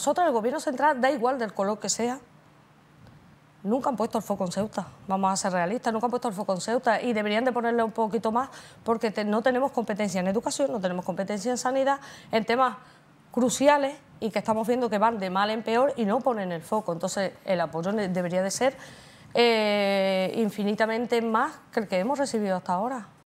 Nosotros, el gobierno central, da igual del color que sea, nunca han puesto el foco en Ceuta, vamos a ser realistas, nunca han puesto el foco en Ceuta y deberían de ponerle un poquito más porque no tenemos competencia en educación, no tenemos competencia en sanidad, en temas cruciales y que estamos viendo que van de mal en peor y no ponen el foco. Entonces, el apoyo debería de ser eh, infinitamente más que el que hemos recibido hasta ahora.